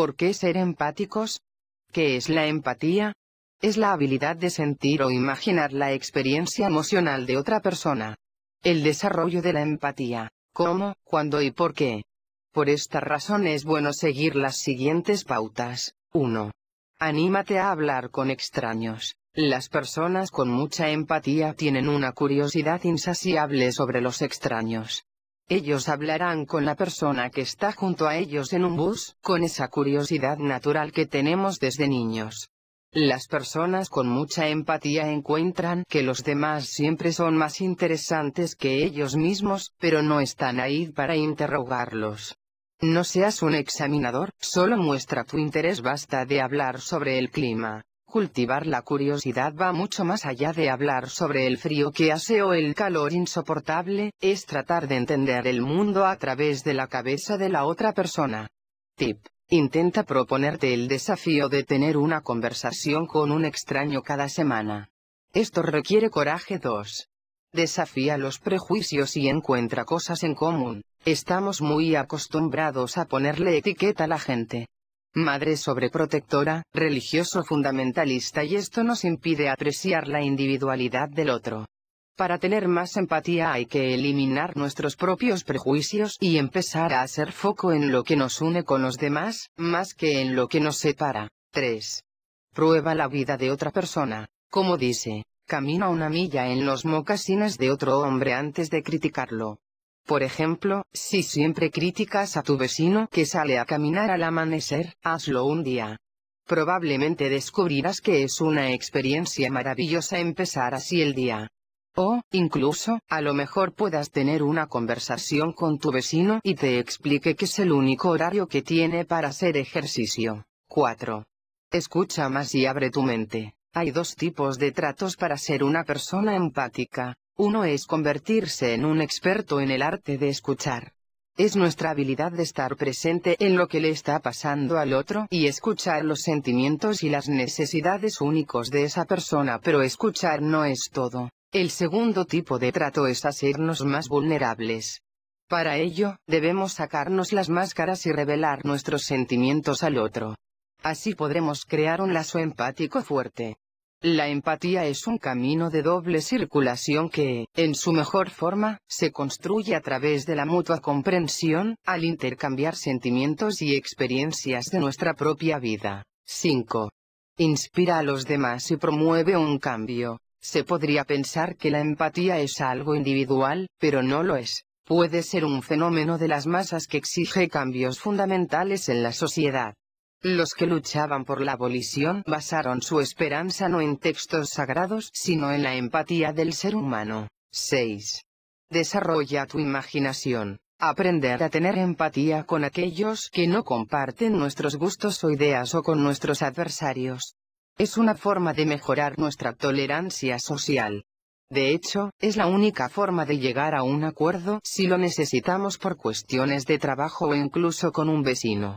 ¿Por qué ser empáticos? ¿Qué es la empatía? Es la habilidad de sentir o imaginar la experiencia emocional de otra persona. El desarrollo de la empatía. ¿Cómo, cuándo y por qué? Por esta razón es bueno seguir las siguientes pautas. 1. Anímate a hablar con extraños. Las personas con mucha empatía tienen una curiosidad insaciable sobre los extraños. Ellos hablarán con la persona que está junto a ellos en un bus, con esa curiosidad natural que tenemos desde niños. Las personas con mucha empatía encuentran que los demás siempre son más interesantes que ellos mismos, pero no están ahí para interrogarlos. No seas un examinador, solo muestra tu interés basta de hablar sobre el clima. Cultivar la curiosidad va mucho más allá de hablar sobre el frío que hace o el calor insoportable, es tratar de entender el mundo a través de la cabeza de la otra persona. Tip. Intenta proponerte el desafío de tener una conversación con un extraño cada semana. Esto requiere coraje 2. Desafía los prejuicios y encuentra cosas en común. Estamos muy acostumbrados a ponerle etiqueta a la gente madre sobreprotectora, religioso fundamentalista y esto nos impide apreciar la individualidad del otro. Para tener más empatía hay que eliminar nuestros propios prejuicios y empezar a hacer foco en lo que nos une con los demás, más que en lo que nos separa. 3. Prueba la vida de otra persona. Como dice, camina una milla en los mocasines de otro hombre antes de criticarlo. Por ejemplo, si siempre criticas a tu vecino que sale a caminar al amanecer, hazlo un día. Probablemente descubrirás que es una experiencia maravillosa empezar así el día. O, incluso, a lo mejor puedas tener una conversación con tu vecino y te explique que es el único horario que tiene para hacer ejercicio. 4. Escucha más y abre tu mente. Hay dos tipos de tratos para ser una persona empática. Uno es convertirse en un experto en el arte de escuchar. Es nuestra habilidad de estar presente en lo que le está pasando al otro y escuchar los sentimientos y las necesidades únicos de esa persona, pero escuchar no es todo. El segundo tipo de trato es hacernos más vulnerables. Para ello, debemos sacarnos las máscaras y revelar nuestros sentimientos al otro. Así podremos crear un lazo empático fuerte. La empatía es un camino de doble circulación que, en su mejor forma, se construye a través de la mutua comprensión, al intercambiar sentimientos y experiencias de nuestra propia vida. 5. Inspira a los demás y promueve un cambio. Se podría pensar que la empatía es algo individual, pero no lo es. Puede ser un fenómeno de las masas que exige cambios fundamentales en la sociedad. Los que luchaban por la abolición basaron su esperanza no en textos sagrados, sino en la empatía del ser humano. 6. Desarrolla tu imaginación. Aprender a tener empatía con aquellos que no comparten nuestros gustos o ideas o con nuestros adversarios. Es una forma de mejorar nuestra tolerancia social. De hecho, es la única forma de llegar a un acuerdo si lo necesitamos por cuestiones de trabajo o incluso con un vecino.